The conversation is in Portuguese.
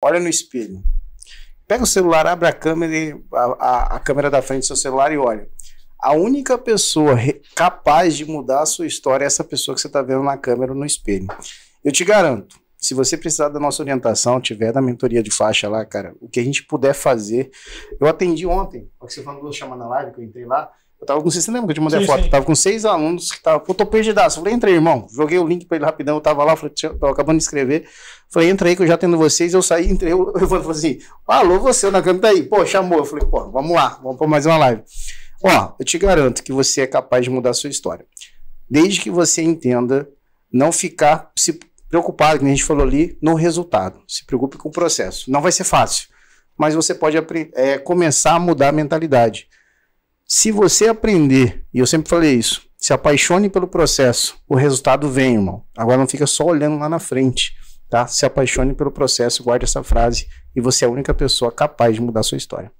olha no espelho. Pega o celular, abre a câmera, e, a, a, a, câmera da frente do seu celular e olha. A única pessoa capaz de mudar a sua história é essa pessoa que você está vendo na câmera no espelho. Eu te garanto, se você precisar da nossa orientação, tiver da mentoria de faixa lá, cara, o que a gente puder fazer. Eu atendi ontem, que você falou chamando na live, que eu entrei lá. Eu tava com, você lembra que eu te mandei sim, foto? Sim. Tava com seis alunos que tava, pô, tô perdidaço. falei, entra aí, irmão. Joguei o link pra ele rapidão, eu tava lá, falei, tô acabando de escrever. falei, entra aí que eu já atendo vocês. Eu saí, entrei, eu, eu falei assim, alô, você, na câmera tá aí. Pô, chamou. Eu falei, pô, vamos lá, vamos por mais uma live. Ó, eu te garanto que você é capaz de mudar a sua história. Desde que você entenda não ficar se preocupado, que a gente falou ali, no resultado. Se preocupe com o processo. Não vai ser fácil, mas você pode é, começar a mudar a mentalidade. Se você aprender, e eu sempre falei isso, se apaixone pelo processo, o resultado vem, irmão. Agora não fica só olhando lá na frente, tá? Se apaixone pelo processo, guarde essa frase, e você é a única pessoa capaz de mudar a sua história.